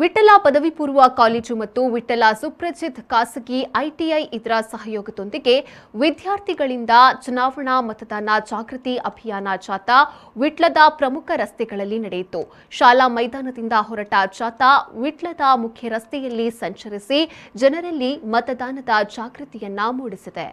ವಿಠಲ ಪದವಿ ಪೂರ್ವ ಕಾಲೇಜು ಮತ್ತು ವಿಠಲ ಸುಪ್ರಸಿದ್ಧ ಖಾಸಗಿ ಐಟಿಐ ಇದರ ಸಹಯೋಗದೊಂದಿಗೆ ವಿದ್ಯಾರ್ಥಿಗಳಿಂದ ಚುನಾವಣಾ ಮತದಾನ ಜಾಗೃತಿ ಅಭಿಯಾನ ಜಾಥಾ ವಿಟ್ಲದ ಪ್ರಮುಖ ರಸ್ತೆಗಳಲ್ಲಿ ನಡೆಯಿತು ಶಾಲಾ ಮೈದಾನದಿಂದ ಹೊರಟ ಜಾಥಾ ವಿಟ್ಲದ ಮುಖ್ಯ ರಸ್ತೆಯಲ್ಲಿ ಸಂಚರಿಸಿ ಜನರಲ್ಲಿ ಮತದಾನದ ಜಾಗೃತಿಯನ್ನ ಮೂಡಿಸಿದೆ